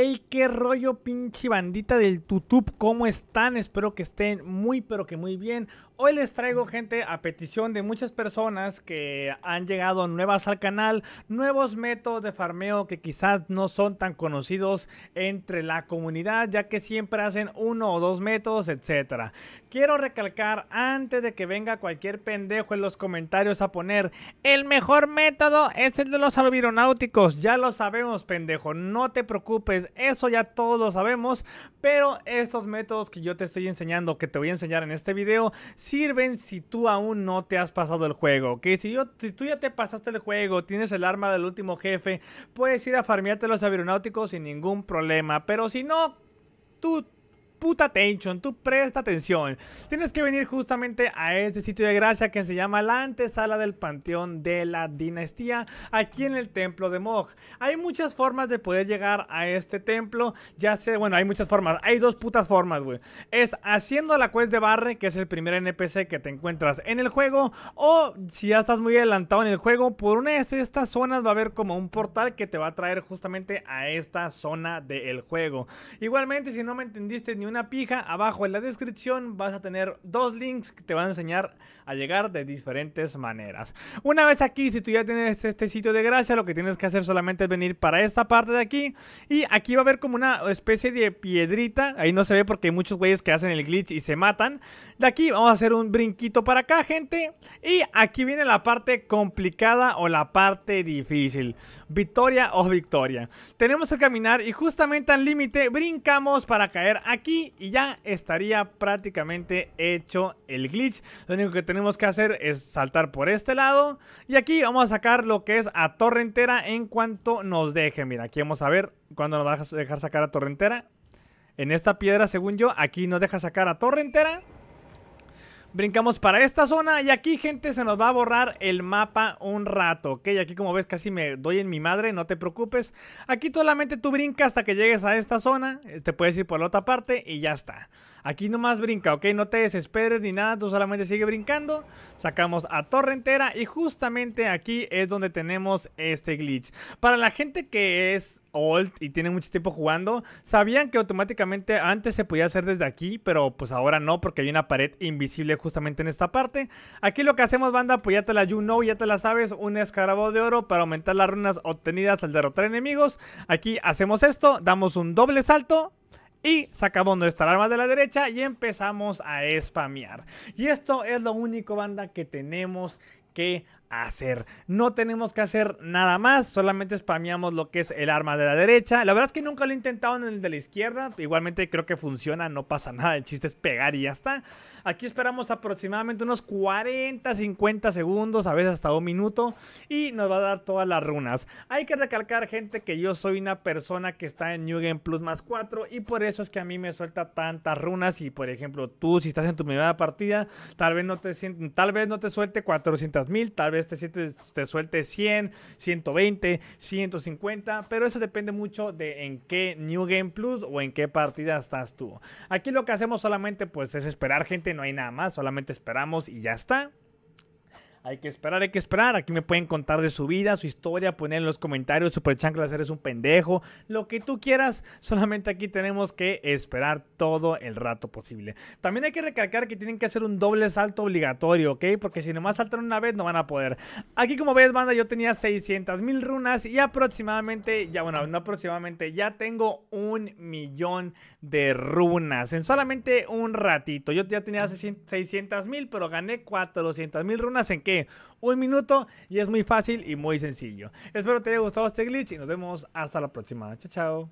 Hey, qué rollo, pinche bandita del YouTube, ¿cómo están? Espero que estén muy, pero que muy bien. Hoy les traigo, gente, a petición de muchas personas que han llegado nuevas al canal, nuevos métodos de farmeo que quizás no son tan conocidos entre la comunidad, ya que siempre hacen uno o dos métodos, etcétera. Quiero recalcar, antes de que venga cualquier pendejo en los comentarios a poner, el mejor método es el de los albironáuticos, ya lo sabemos, pendejo, no te preocupes eso ya todos lo sabemos, pero estos métodos que yo te estoy enseñando, que te voy a enseñar en este video, sirven si tú aún no te has pasado el juego, Que Si, si tú ya te pasaste el juego, tienes el arma del último jefe, puedes ir a farmearte los aeronáuticos sin ningún problema, pero si no, tú puta attention, tú presta atención. Tienes que venir justamente a este sitio de gracia que se llama la antesala del panteón de la dinastía, aquí en el templo de Mog. Hay muchas formas de poder llegar a este templo, ya sé, bueno, hay muchas formas, hay dos putas formas, güey. Es haciendo la quest de Barre, que es el primer NPC que te encuentras en el juego, o si ya estás muy adelantado en el juego, por una de estas zonas va a haber como un portal que te va a traer justamente a esta zona del juego. Igualmente, si no me entendiste ni una pija, abajo en la descripción vas a tener dos links que te van a enseñar a llegar de diferentes maneras. Una vez aquí, si tú ya tienes este, este sitio de gracia, lo que tienes que hacer solamente es venir para esta parte de aquí. Y aquí va a haber como una especie de piedrita. Ahí no se ve porque hay muchos güeyes que hacen el glitch y se matan. De aquí vamos a hacer un brinquito para acá, gente. Y aquí viene la parte complicada o la parte difícil. Victoria o victoria. Tenemos que caminar y justamente al límite brincamos para caer aquí y ya estaría prácticamente hecho el glitch. Lo único que tenemos que hacer es saltar por este lado y aquí vamos a sacar lo que es a torre entera en cuanto nos deje Mira, aquí vamos a ver cuándo nos va a dejar sacar a torre entera. En esta piedra, según yo, aquí nos deja sacar a torre entera. Brincamos para esta zona y aquí, gente, se nos va a borrar el mapa un rato, ¿ok? Aquí, como ves, casi me doy en mi madre, no te preocupes. Aquí solamente tú brincas hasta que llegues a esta zona, eh, te puedes ir por la otra parte y ya está. Aquí nomás brinca, ¿ok? No te desesperes ni nada, tú solamente sigue brincando. Sacamos a torre entera y justamente aquí es donde tenemos este glitch. Para la gente que es old y tienen mucho tiempo jugando, sabían que automáticamente antes se podía hacer desde aquí, pero pues ahora no porque hay una pared invisible justamente en esta parte. Aquí lo que hacemos banda, pues ya te la you know, ya te la sabes, un escarabajo de oro para aumentar las runas obtenidas al derrotar enemigos. Aquí hacemos esto, damos un doble salto, y sacamos nuestra arma de la derecha y empezamos a spamear. Y esto es lo único, banda, que tenemos que hacer. No tenemos que hacer nada más, solamente spameamos lo que es el arma de la derecha. La verdad es que nunca lo he intentado en el de la izquierda, igualmente creo que funciona, no pasa nada, el chiste es pegar y ya está. Aquí esperamos aproximadamente unos 40, 50 segundos, a veces hasta un minuto, y nos va a dar todas las runas. Hay que recalcar, gente, que yo soy una persona que está en New Game Plus más 4, y por eso es que a mí me suelta tantas runas, y por ejemplo, tú si estás en tu primera partida, tal vez no te, tal vez no te suelte 400 mil, tal vez este 7 te suelte 100, 120, 150, pero eso depende mucho de en qué New Game Plus o en qué partida estás tú. Aquí lo que hacemos solamente pues es esperar gente, no hay nada más, solamente esperamos y ya está. Hay que esperar, hay que esperar. Aquí me pueden contar de su vida, su historia, poner en los comentarios, super chanclas, eres un pendejo, lo que tú quieras. Solamente aquí tenemos que esperar todo el rato posible. También hay que recalcar que tienen que hacer un doble salto obligatorio, ¿ok? Porque si nomás saltan una vez no van a poder. Aquí como ves, banda, yo tenía 600 mil runas y aproximadamente, ya bueno, no aproximadamente, ya tengo un millón de runas en solamente un ratito. Yo ya tenía 600 mil, pero gané 400 mil runas en un minuto y es muy fácil y muy sencillo. Espero te haya gustado este glitch y nos vemos hasta la próxima. Chao, chao.